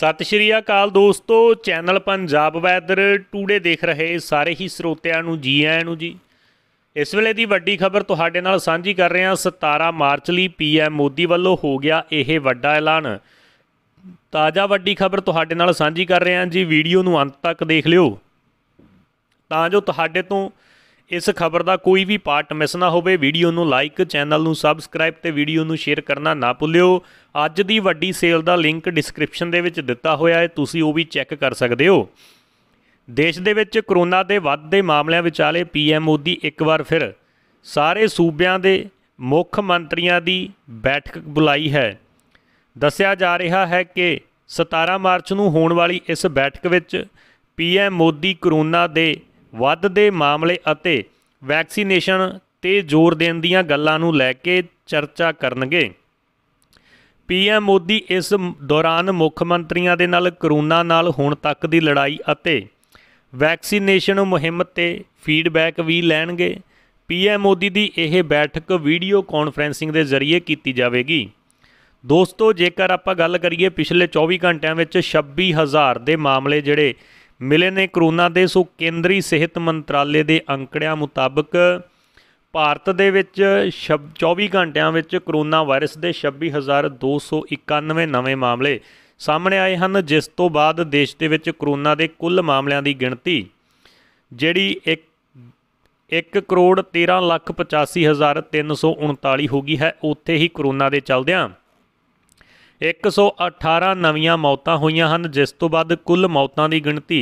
ਸਤਿ ਸ਼੍ਰੀ ਅਕਾਲ ਦੋਸਤੋ channel Punjab weather today ਦੇਖ ਰਹੇ ਸਾਰੇ ਹੀ ਸਰੋਤਿਆਂ ਨੂੰ ਜੀ ਆਇਆਂ ਨੂੰ ਜੀ ਇਸ ਵੇਲੇ ਦੀ ਵੱਡੀ ਖਬਰ ਤੁਹਾਡੇ ਨਾਲ ਸਾਂਝੀ ਕਰ ਰਹੇ ਹਾਂ 17 ਮਾਰਚ ਲਈ ਪੀਐਮ ਮੋਦੀ ਵੱਲੋਂ ਹੋ ਗਿਆ ਇਹ ਵੱਡਾ ਐਲਾਨ ਤਾਜ਼ਾ ਵੱਡੀ ਖਬਰ ਤੁਹਾਡੇ ਨਾਲ ਸਾਂਝੀ ਕਰ ਰਹੇ ਹਾਂ ਜੀ ਵੀਡੀਓ ਨੂੰ ਅੰਤ ਤੱਕ ਦੇਖ ਲਿਓ ਤਾਂ ਜੋ ਤੁਹਾਡੇ ਤੋਂ ਇਸ ਖਬਰ ਦਾ ਕੋਈ ਵੀ ਪਾਰਟ ਮਿਸ ਨਾ ਹੋਵੇ ਵੀਡੀਓ ਨੂੰ ਲਾਈਕ ਚੈਨਲ ਨੂੰ ਸਬਸਕ੍ਰਾਈਬ ਤੇ ਵੀਡੀਓ ਨੂੰ ਸ਼ੇਅਰ ਕਰਨਾ ਨਾ ਭੁੱਲਿਓ ਅੱਜ ਦੀ ਵੱਡੀ ਸੇਲ ਦਾ ਲਿੰਕ ਡਿਸਕ੍ਰਿਪਸ਼ਨ ਦੇ ਵਿੱਚ ਦਿੱਤਾ ਹੋਇਆ ਹੈ ਤੁਸੀਂ ਉਹ ਵੀ ਚੈੱਕ ਕਰ ਸਕਦੇ ਹੋ ਦੇਸ਼ ਦੇ ਵਿੱਚ ਕਰੋਨਾ ਦੇ ਵੱਧਦੇ ਮਾਮਲਿਆਂ ਵਿਚਾਲੇ ਪੀਐਮ ਮੋਦੀ ਇੱਕ ਵਾਰ ਫਿਰ ਸਾਰੇ ਸੂਬਿਆਂ ਦੇ ਮੁੱਖ ਮੰਤਰੀਆਂ ਦੀ ਬੈਠਕ ਬੁਲਾਈ ਹੈ ਦੱਸਿਆ ਜਾ ਰਿਹਾ ਹੈ ਕਿ 17 ਮਾਰਚ ਨੂੰ ਹੋਣ ਵਾਲੀ ਇਸ ਬੈਠਕ ਵਿੱਚ ਪੀਐਮ ਮੋਦੀ ਕਰੋਨਾ ਦੇ ਵੱਧ ਦੇ ਮਾਮਲੇ ਅਤੇ ਵੈਕਸੀਨੇਸ਼ਨ ਤੇ ਜ਼ੋਰ ਦੇਣ ਦੀਆਂ ਗੱਲਾਂ ਨੂੰ ਲੈ ਕੇ ਚਰਚਾ ਕਰਨਗੇ ਪੀਐਮ ਮੋਦੀ ਇਸ ਦੌਰਾਨ ਮੁੱਖ ਮੰਤਰੀਆਂ ਦੇ ਨਾਲ ਕਰੋਨਾ ਨਾਲ ਹੁਣ ਤੱਕ ਦੀ ਲੜਾਈ ਅਤੇ ਵੈਕਸੀਨੇਸ਼ਨ ਮੁਹਿੰਮ ਤੇ ਫੀਡਬੈਕ ਵੀ ਲੈਣਗੇ ਪੀਐਮ ਮੋਦੀ ਦੀ ਇਹ ਬੈਠਕ ਵੀਡੀਓ ਕਾਨਫਰੈਂਸਿੰਗ ਦੇ ਜ਼ਰੀਏ ਕੀਤੀ ਜਾਵੇਗੀ ਦੋਸਤੋ ਜੇਕਰ ਆਪਾਂ ਗੱਲ ਕਰੀਏ ਪਿਛਲੇ 24 ਘੰਟਿਆਂ ਵਿੱਚ 26000 ਦੇ ਮਾਮਲੇ ਜਿਹੜੇ ਮਿਲੇ ਨੇ ਕਰੋਨਾ ਦੇ ਸੋ ਕੇਂਦਰੀ ਸਿਹਤ ਮੰਤਰਾਲੇ ਦੇ ਅੰਕੜਿਆਂ ਮੁਤਾਬਕ ਭਾਰਤ ਦੇ ਵਿੱਚ 24 ਘੰਟਿਆਂ ਵਿੱਚ ਕਰੋਨਾ ਵਾਇਰਸ ਦੇ 26291 ਨਵੇਂ ਮਾਮਲੇ ਸਾਹਮਣੇ ਆਏ ਹਨ ਜਿਸ ਤੋਂ ਬਾਅਦ ਦੇਸ਼ ਦੇ ਵਿੱਚ ਕਰੋਨਾ ਦੇ ਕੁੱਲ ਮਾਮਲਿਆਂ ਦੀ ਗਿਣਤੀ ਜਿਹੜੀ 1 1 ਕਰੋੜ 13 ਲੱਖ 85 ਹਜ਼ਾਰ 339 ਹੋ ਗਈ ਹੈ ਉੱਥੇ ਹੀ ਕਰੋਨਾ ਦੇ ਚੱਲਦਿਆਂ 118 ਨਵੀਆਂ ਮੌਤਾਂ ਹੋਈਆਂ ਹਨ ਜਿਸ ਤੋਂ ਬਾਅਦ ਕੁੱਲ ਮੌਤਾਂ ਦੀ ਗਿਣਤੀ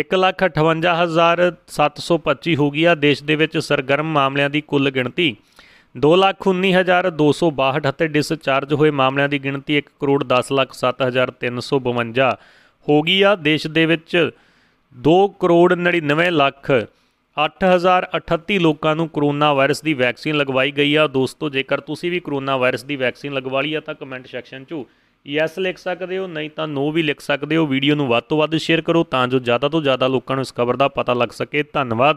158725 ਹੋ ਗਈ ਆ ਦੇਸ਼ ਦੇ ਵਿੱਚ ਸਰਗਰਮ ਮਾਮਲਿਆਂ ਦੀ ਕੁੱਲ ਗਿਣਤੀ 219262 ਅਤੇ ਡਿਸਚਾਰਜ ਹੋਏ ਮਾਮਲਿਆਂ ਦੀ ਗਿਣਤੀ 1 ਕਰੋੜ 10 ਲੱਖ 7352 ਹੋ ਗਈ ਆ ਦੇਸ਼ ਦੇ ਵਿੱਚ 2 ਕਰੋੜ 99 ਲੱਖ 8038 ਲੋਕਾਂ ਨੂੰ ਕਰੋਨਾ ਵਾਇਰਸ ਦੀ ਵੈਕਸੀਨ ਲਗਵਾਈ ਗਈ ਆ ਦੋਸਤੋ ਜੇਕਰ ਤੁਸੀਂ ਵੀ ਕਰੋਨਾ ਵਾਇਰਸ ਦੀ ਵੈਕਸੀਨ ਲਗਵਾ ਲਈ ਆ ਤਾਂ ਕਮੈਂਟ ਸੈਕਸ਼ਨ 'ਚ ਯੈਸ ਲਿਖ ਸਕਦੇ ਹੋ ਨਹੀਂ ਤਾਂ ਨੋ ਵੀ ਲਿਖ ਸਕਦੇ ਹੋ ਵੀਡੀਓ ਨੂੰ ਵੱਧ ਤੋਂ ਵੱਧ ਸ਼ੇਅਰ ਕਰੋ ਤਾਂ ਜੋ ਜ਼ਿਆਦਾ ਤੋਂ ਜ਼ਿਆਦਾ ਲੋਕਾਂ ਨੂੰ ਇਸ ਖਬਰ ਦਾ ਪਤਾ ਲੱਗ ਸਕੇ ਧੰਨਵਾਦ